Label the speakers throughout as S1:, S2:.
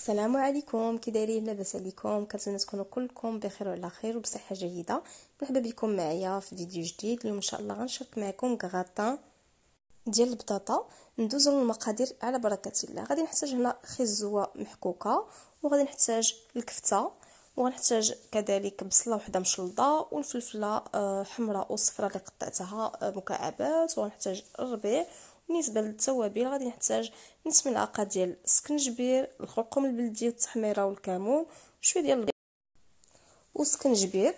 S1: السلام عليكم كي دايرين لاباس عليكم كنتمنى تكونوا كلكم بخير وعلى خير وبصحه جيده مرحبا بكم معايا في فيديو جديد اليوم ان شاء الله غنشارك معكم غطا ديال البطاطا ندوزو للمقادير على بركه الله غادي نحتاج هنا خزوه محكوكه وغادي نحتاج الكفته وغنحتاج كذلك بصله وحده مشلضه والفلفله آه، حمراء وصفراء اللي قطعتها آه، مكعبات وغنحتاج الربيع بالنسبه للتوابل غادي نحتاج نص ملعقه ديال السكنجبير الخرقوم البلدي والتحميره والكمون شويه ديال البيض والسكنجبير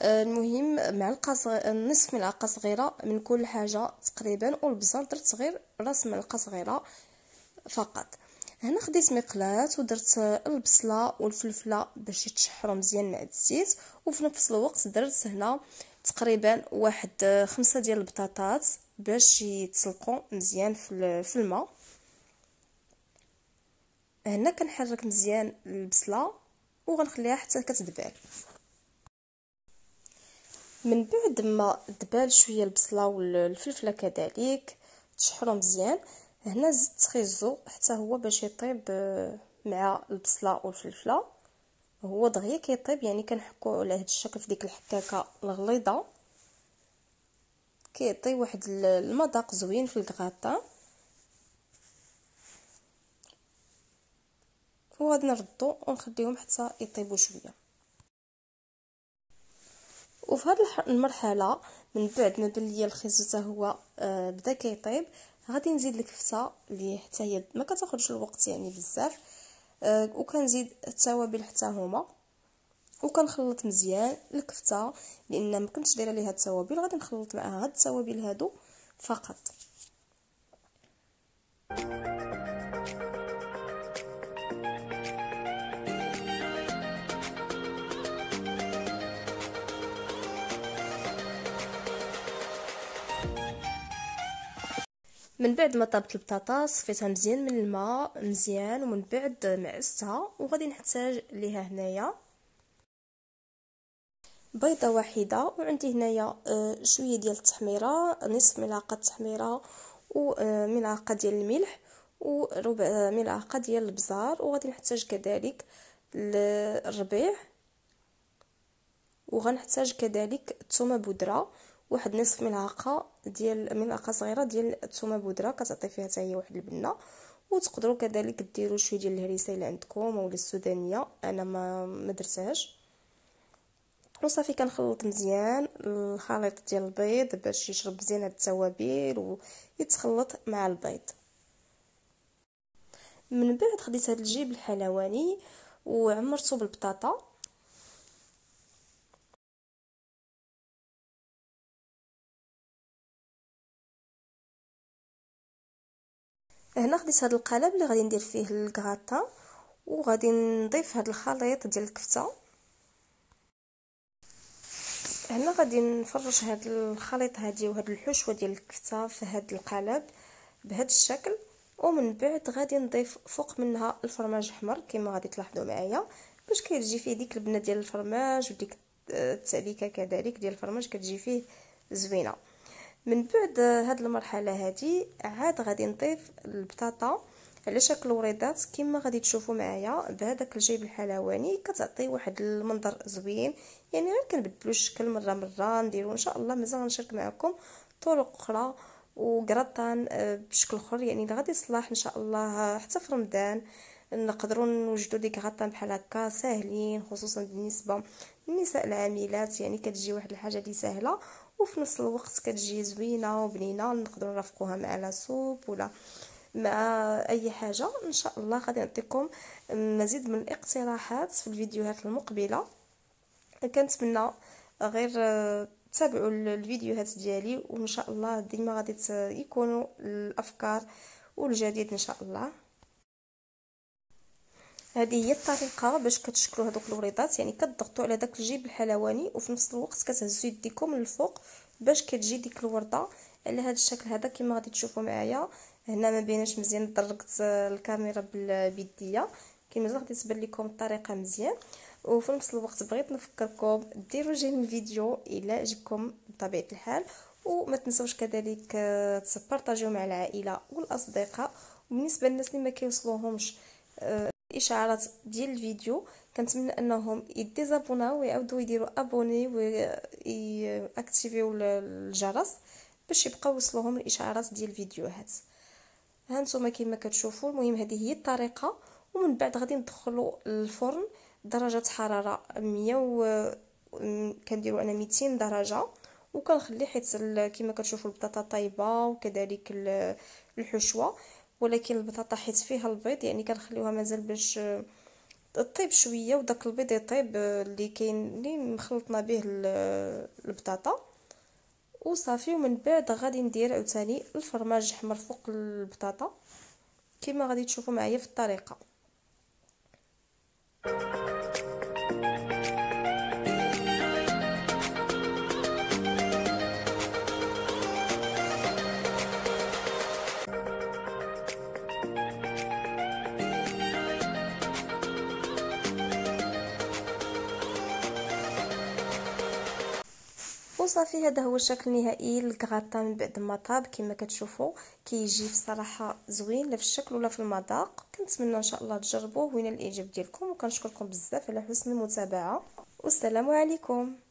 S1: آه، المهم معلقه صغيره نصف ملعقه صغيره من كل حاجه تقريبا والبزار درت غير راس ملعقه صغيره فقط هنا خديت مقلات ودرت البصله والفلفله باش يتشحروا مزيان مع الزيت وفي نفس الوقت درت هنا تقريبا واحد خمسة ديال البطاطات باش يتسلقوا مزيان في الماء هنا كنحرك مزيان البصله وغنخليها حتى كتدبال من بعد ما دبال شويه البصله والفلفله كذلك تشحروا مزيان هنا زدت خيزو حتى هو باش يطيب آه، مع البصله والفلفله هو دغيا كيطيب يعني كنحكو على هاد الشكل في ديك الحكاكه الغليظه كيعطي واحد المذاق زوين في الكغاطا وغادي نردو ونخليهم حتى يطيبوا شويه وفي هذه المرحله من بعد ما بان ليا الخيزو هو آه، بدا كيطيب غادي نزيد الكفته اللي حتى هي ما كتاخذش الوقت يعني بزاف أه وكنزيد التوابل حتى هما وكنخلط مزيان الكفته لان ما كنتش دايره ليها التوابل غادي نخلط معها هاد التوابل هادو فقط thank you من بعد ما طابت البطاطا صفيتها مزيان من الماء مزيان ومن بعد معستها وغادي نحتاج ليها هنايا بيضة واحدة وعندي هنايا آه، شوية ديال التحميرة نصف ملعقة تحميرة وملعقة آه، ديال الملح وربع آه، ملعقة ديال البزار وغادي نحتاج كذلك الربيع وغنحتاج كذلك الثومه بودره واحد نصف ملعقه ديال ملعقه صغيره ديال الثومه بودره كتعطي فيها حتى هي واحد البنه وتقدروا كذلك ديروا شويه ديال الهريسه الا عندكم اولا السودانيه انا ما ما درتهاش وصافي كنخلط مزيان الخليط ديال البيض باش يشرب مزيان هاد التوابل ويتخلط مع البيض من بعد خديت هاد الجيب الحلواني وعمرته بالبطاطا هنا خديت هذا القالب اللي غادي ندير فيه الكغاطه وغادي نضيف هذا الخليط ديال الكفته هنا غادي نفرش هذا الخليط هذه وهذه الحشوه ديال الكفته في هذا القالب بهذا الشكل ومن بعد غادي نضيف فوق منها الفرماج حمر كما غادي تلاحظوا معايا باش كيجي فيه ديك البنه ديال الفرماج وديك التساليكه كذلك ديال الفرماج كتجي فيه زوينه من بعد هاد المرحله هادي عاد غادي نضيف البطاطا على شكل وريضات كما غادي تشوفوا معايا بهذاك الجيب الحلواني كتعطي واحد المنظر زوين يعني غير كنبدلو الشكل مره مره نديرو ان شاء الله مازال غنشارك معكم طرق اخرى وكراتان آه، بشكل اخر يعني اللي غادي يصلح ان شاء الله حتى في رمضان نقدروا نوجدوا ديك غطان بحال هكا ساهلين خصوصا بالنسبه للنساء العاملات يعني كتجي واحد الحاجه اللي سهله وفي نفس الوقت كتجي زوينه وبنينه نقدروا نرافقوها مع لا سوب ولا مع اي حاجه ان شاء الله غادي نعطيكم مزيد من الاقتراحات في الفيديوهات المقبله كنتمنى غير تابعوا الفيديوهات ديالي وان شاء الله ديما غادي يكونوا الافكار والجديد ان شاء الله هذه هي الطريقه باش كتشكلوا هذوك الوريضات يعني كتضغطوا على داك الجيب الحلواني وفي نفس الوقت كتهزوا يديكم للفوق باش كتجي ديك الورده على هذا الشكل هذا كما غادي تشوفوا معايا هنا ما بيناش مزيان ضربت الكاميرا بالبيديه كما غادي تبان لكم الطريقه مزيان وفي نفس الوقت بغيت نفكركم ديروا جيم فيديو الا عجبكم بطبيعه الحال وما تنسوش كذلك آه، تبارطاجيو مع العائله والاصدقاء وبالنسبه للناس اللي ما كيوصلوهمش آه، الاشعارات ديال الفيديو كنتمنى انهم يديزابوناو ويعاودوا يديروا ابوني وياكتيفيو الجرس باش يبقاو يوصلوهم الاشعارات ديال الفيديوهات هانتوما كما كتشوفوا المهم هذه هي الطريقه ومن بعد غادي ندخلوا الفرن درجه حراره 100 و كنديروا انا 200 درجه وكنخلي حيت كما كتشوفوا البطاطا طايبه وكذلك الحشوه ولكن البطاطا حيت فيها البيض يعني كنخليوها مازال باش طيب شويه وداك البيض يطيب اللي كاين اللي مخلطنا به البطاطا وصافي ومن بعد غادي ندير عاوتاني الفرماج حمر فوق البطاطا كما غادي تشوفوا معايا في الطريقه وصافي هذا هو الشكل النهائي للكغاطه من بعد ما طاب كما كتشوفوا كيجي كي في زوين لا في الشكل ولا في المذاق كنتمنى ان شاء الله تجربوه وينال الاعجاب ديالكم وكنشكركم بزاف على حسن المتابعه والسلام عليكم